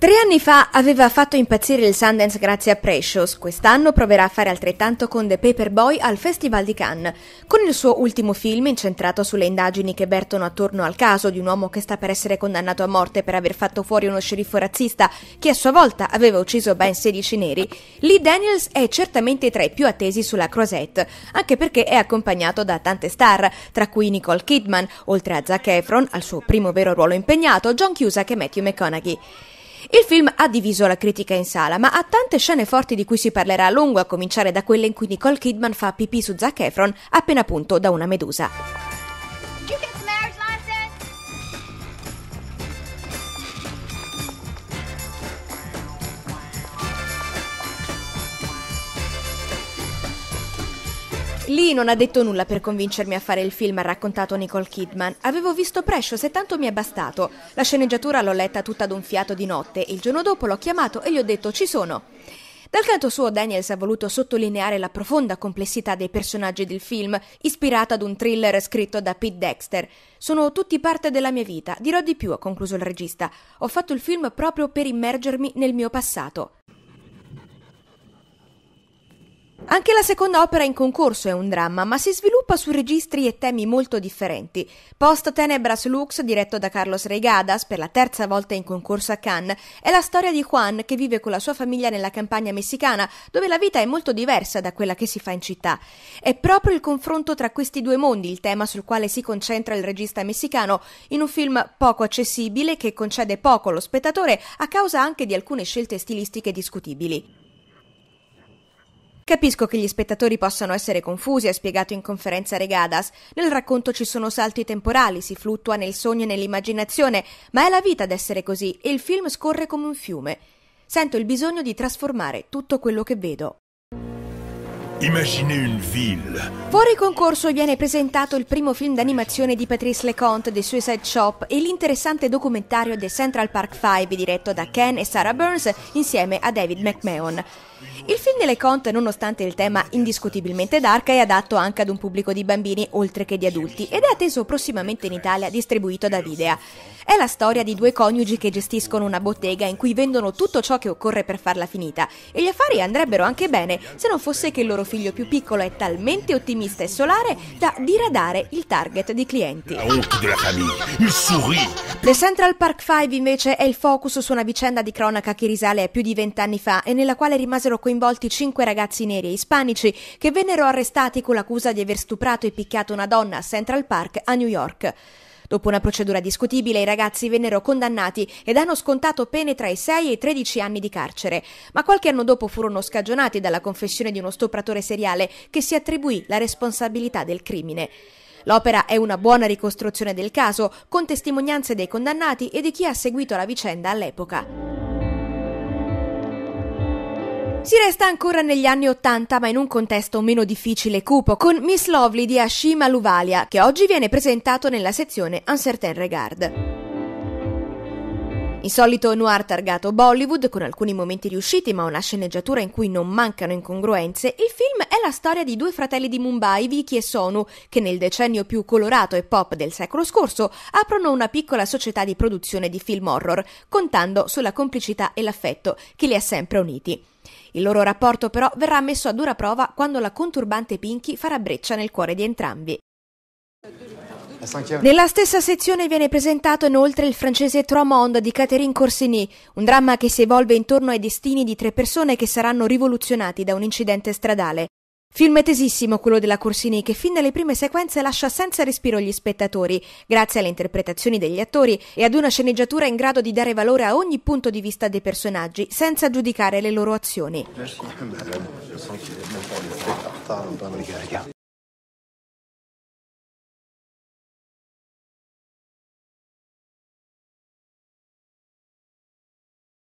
Tre anni fa aveva fatto impazzire il Sundance grazie a Precious, quest'anno proverà a fare altrettanto con The Paperboy al Festival di Cannes, con il suo ultimo film incentrato sulle indagini che vertono attorno al caso di un uomo che sta per essere condannato a morte per aver fatto fuori uno sceriffo razzista che a sua volta aveva ucciso ben 16 neri. Lee Daniels è certamente tra i più attesi sulla Croisette, anche perché è accompagnato da tante star, tra cui Nicole Kidman, oltre a Zac Efron, al suo primo vero ruolo impegnato, John Cusack e Matthew McConaughey. Il film ha diviso la critica in sala, ma ha tante scene forti di cui si parlerà a lungo, a cominciare da quelle in cui Nicole Kidman fa pipì su Zac Efron appena punto da una medusa. Lì non ha detto nulla per convincermi a fare il film, ha raccontato Nicole Kidman. Avevo visto Precious e tanto mi è bastato. La sceneggiatura l'ho letta tutta ad un fiato di notte e il giorno dopo l'ho chiamato e gli ho detto ci sono. Dal canto suo Daniels ha voluto sottolineare la profonda complessità dei personaggi del film, ispirata ad un thriller scritto da Pete Dexter. Sono tutti parte della mia vita, dirò di più, ha concluso il regista. Ho fatto il film proprio per immergermi nel mio passato. Anche la seconda opera in concorso è un dramma, ma si sviluppa su registri e temi molto differenti. Post Tenebras Lux, diretto da Carlos Reigadas, per la terza volta in concorso a Cannes, è la storia di Juan che vive con la sua famiglia nella campagna messicana, dove la vita è molto diversa da quella che si fa in città. È proprio il confronto tra questi due mondi il tema sul quale si concentra il regista messicano, in un film poco accessibile che concede poco allo spettatore a causa anche di alcune scelte stilistiche discutibili. Capisco che gli spettatori possano essere confusi, ha spiegato in conferenza Regadas. Nel racconto ci sono salti temporali, si fluttua nel sogno e nell'immaginazione, ma è la vita ad essere così e il film scorre come un fiume. Sento il bisogno di trasformare tutto quello che vedo. Imaginez une ville. Fuori concorso viene presentato il primo film d'animazione di Patrice Leconte, The Suicide Shop, e l'interessante documentario The Central Park 5 diretto da Ken e Sarah Burns insieme a David McMahon. Il film di Conte, nonostante il tema indiscutibilmente dark, è adatto anche ad un pubblico di bambini oltre che di adulti ed è atteso prossimamente in Italia distribuito da Videa. È la storia di due coniugi che gestiscono una bottega in cui vendono tutto ciò che occorre per farla finita e gli affari andrebbero anche bene se non fosse che il loro figlio più piccolo è talmente ottimista e solare da diradare il target di clienti. La honte della famiglia, il sorriso, Esatto. The Central Park 5 invece è il focus su una vicenda di cronaca che risale a più di vent'anni fa e nella quale rimasero coinvolti cinque ragazzi neri e ispanici che vennero arrestati con l'accusa di aver stuprato e picchiato una donna a Central Park a New York. Dopo una procedura discutibile, i ragazzi vennero condannati ed hanno scontato pene tra i 6 e i 13 anni di carcere, ma qualche anno dopo furono scagionati dalla confessione di uno stupratore seriale che si attribuì la responsabilità del crimine. L'opera è una buona ricostruzione del caso, con testimonianze dei condannati e di chi ha seguito la vicenda all'epoca. Si resta ancora negli anni Ottanta, ma in un contesto meno difficile e cupo, con Miss Lovely di Ashima Luvalia, che oggi viene presentato nella sezione Uncertain Regard. Insolito noir targato Bollywood con alcuni momenti riusciti ma una sceneggiatura in cui non mancano incongruenze, il film è la storia di due fratelli di Mumbai, Vicky e Sonu, che nel decennio più colorato e pop del secolo scorso aprono una piccola società di produzione di film horror, contando sulla complicità e l'affetto che li ha sempre uniti. Il loro rapporto però verrà messo a dura prova quando la conturbante Pinky farà breccia nel cuore di entrambi. Nella stessa sezione viene presentato inoltre il francese Tromonde di Catherine Corsini, un dramma che si evolve intorno ai destini di tre persone che saranno rivoluzionati da un incidente stradale. Film tesissimo quello della Corsini che fin dalle prime sequenze lascia senza respiro gli spettatori, grazie alle interpretazioni degli attori e ad una sceneggiatura in grado di dare valore a ogni punto di vista dei personaggi senza giudicare le loro azioni.